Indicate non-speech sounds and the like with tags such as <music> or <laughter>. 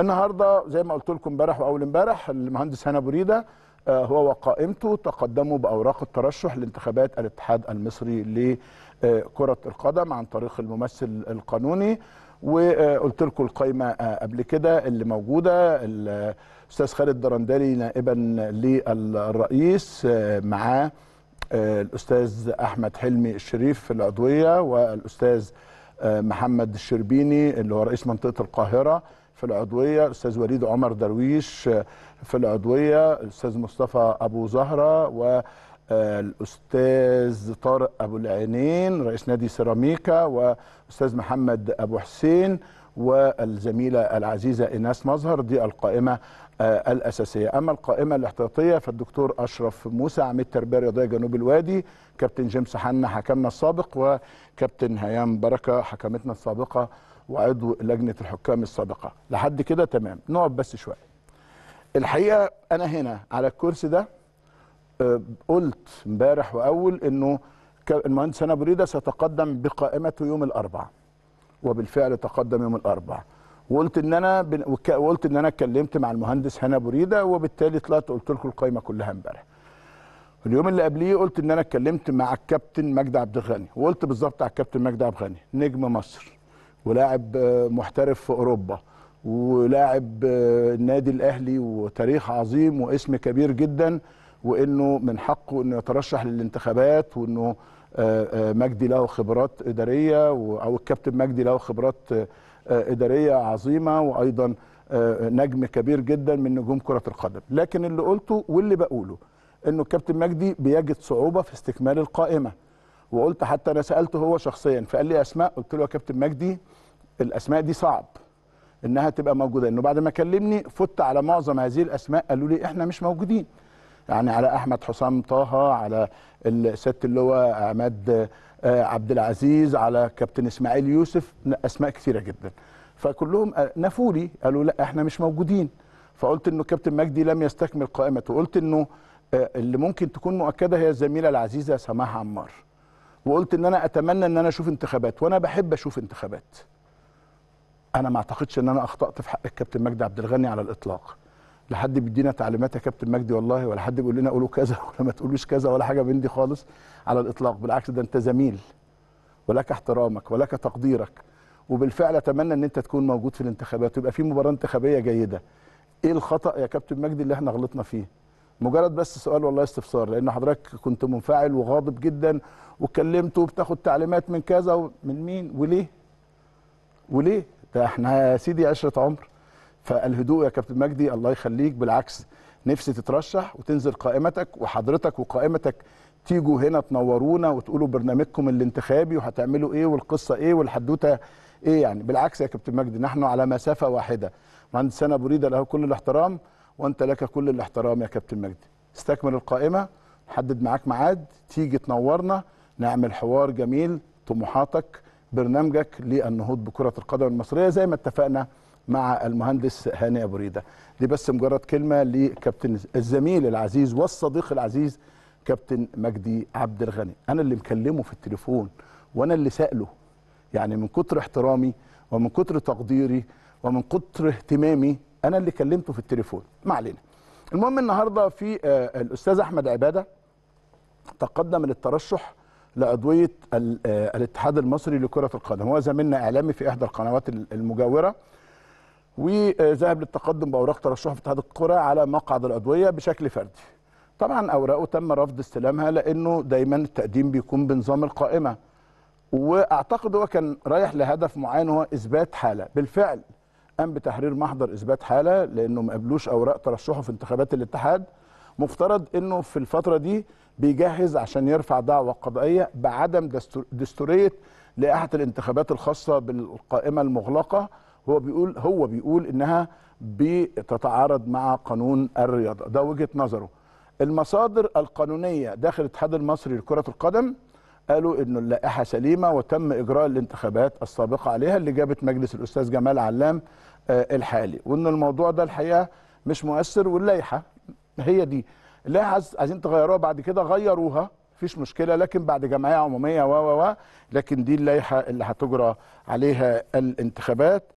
النهارده زي ما قلت لكم امبارح واول امبارح المهندس هنا بريده آه، هو وقائمته تقدموا باوراق الترشح لانتخابات الاتحاد المصري لكره القدم عن طريق الممثل القانوني وقلت لكم القائمه آه، قبل كده اللي موجوده الاستاذ خالد درندلي نائبا للرئيس معاه آه، الاستاذ احمد حلمي الشريف في العضويه والاستاذ محمد الشربيني اللي هو رئيس منطقه القاهره في العضويه استاذ وليد عمر درويش في العضويه استاذ مصطفى ابو زهره و آه، الاستاذ طارق ابو العينين رئيس نادي سيراميكا واستاذ محمد ابو حسين والزميله العزيزه ايناس مظهر دي القائمه آه، الاساسيه اما القائمه الاحتياطيه فالدكتور اشرف موسى عميد تربيه رياضيه جنوب الوادي كابتن جيمس حنا حكمنا السابق وكابتن هيام بركه حكمتنا السابقه وعضو لجنه الحكام السابقه لحد كده تمام نقعد بس شويه الحقيقه انا هنا على الكرسي ده آه، قلت امبارح واول انه المهندس انا بريده ستقدم بقائمته يوم الاربعاء وبالفعل تقدم يوم الاربعاء وقلت ان انا بن... وقلت ان انا اتكلمت مع المهندس هنا بريده وبالتالي طلعت قلت لكم القايمه كلها امبارح اليوم اللي قبليه قلت ان انا اتكلمت مع الكابتن مجدي عبد الغني وقلت بالظبط على الكابتن مجدي عبد الغني نجم مصر ولاعب محترف في اوروبا ولاعب النادي الاهلي وتاريخ عظيم واسم كبير جدا وانه من حقه انه يترشح للانتخابات وانه آه، آه، مجدي له خبرات اداريه او الكابتن مجدي له خبرات آه، اداريه عظيمه وايضا نجم كبير جدا من نجوم كره القدم لكن اللي قلته واللي بقوله انه الكابتن مجدي بيجد صعوبه في استكمال القائمه وقلت حتى انا سالته هو شخصيا فقال لي اسماء قلت له يا كابتن مجدي الاسماء دي صعب انها تبقى موجوده انه بعد ما كلمني فت على معظم هذه الاسماء قالوا لي احنا مش موجودين يعني على احمد حسام طه على اللي اللواء عماد آه، عبد العزيز على كابتن اسماعيل يوسف اسماء كثيره جدا فكلهم آه، نفوا لي قالوا لا احنا مش موجودين فقلت انه كابتن مجدي لم يستكمل قائمته قلت انه آه، اللي ممكن تكون مؤكده هي الزميله العزيزه سماح عمار وقلت ان انا اتمنى ان انا اشوف انتخابات وانا بحب اشوف انتخابات انا ما اعتقدش ان انا اخطات في حق الكابتن مجدي عبد الغني على الاطلاق لا حد بيدينا تعليمات يا كابتن مجدي والله ولا حد بيقول لنا قولوا كذا <laughs> ولا ما تقولوش كذا ولا حاجه من دي خالص على الاطلاق بالعكس ده انت زميل ولك احترامك ولك تقديرك وبالفعل اتمنى ان انت تكون موجود في الانتخابات ويبقى في مباراه انتخابيه جيده ايه الخطا يا كابتن مجدي اللي احنا غلطنا فيه مجرد بس سؤال والله استفسار لان حضرتك كنت منفعل وغاضب جدا واتكلمت وبتاخد تعليمات من كذا ومن مين وليه وليه ده احنا يا سيدي عشره عمر فالهدوء يا كابتن مجدي الله يخليك بالعكس نفسي تترشح وتنزل قائمتك وحضرتك وقائمتك تيجوا هنا تنورونا وتقولوا برنامجكم الانتخابي وهتعملوا ايه والقصه ايه والحدوته ايه يعني بالعكس يا كابتن مجدي نحن على مسافه واحده مهندس انا بريده له كل الاحترام وانت لك كل الاحترام يا كابتن مجدي استكمل القائمه نحدد معاك ميعاد تيجي تنورنا نعمل حوار جميل طموحاتك برنامجك للنهوض بكره القدم المصريه زي ما اتفقنا مع المهندس هاني ابو ريده دي بس مجرد كلمه لكابتن الزميل العزيز والصديق العزيز كابتن مجدي عبد الغني انا اللي مكلمه في التليفون وانا اللي ساله يعني من كتر احترامي ومن كتر تقديري ومن كتر اهتمامي انا اللي كلمته في التليفون ما علينا المهم النهارده في آه، الاستاذ احمد عباده تقدم للترشح لعضويه آه، الاتحاد المصري لكره القدم هو زميلنا اعلامي في احدى القنوات المجاوره وذهب للتقدم باوراق ترشحه في اتحاد الكره على مقعد العضويه بشكل فردي. طبعا اوراقه تم رفض استلامها لانه دايما التقديم بيكون بنظام القائمه. واعتقد هو كان رايح لهدف معين هو اثبات حاله، بالفعل قام بتحرير محضر اثبات حاله لانه ما قبلوش اوراق ترشحه في انتخابات الاتحاد. مفترض انه في الفتره دي بيجهز عشان يرفع دعوه قضائيه بعدم دستوريه لائحه الانتخابات الخاصه بالقائمه المغلقه هو بيقول هو بيقول انها بتتعارض مع قانون الرياضه ده وجهه نظره المصادر القانونيه داخل الاتحاد المصري لكره القدم قالوا ان اللائحه سليمه وتم اجراء الانتخابات السابقه عليها اللي جابت مجلس الاستاذ جمال علام آه، الحالي وان الموضوع ده الحقيقه مش مؤثر واللائحه هي دي اللائحه عايزين تغيروها بعد كده غيروها مفيش مشكله لكن بعد جمعيه عموميه و و لكن دي اللائحه اللي هتجرى عليها الانتخابات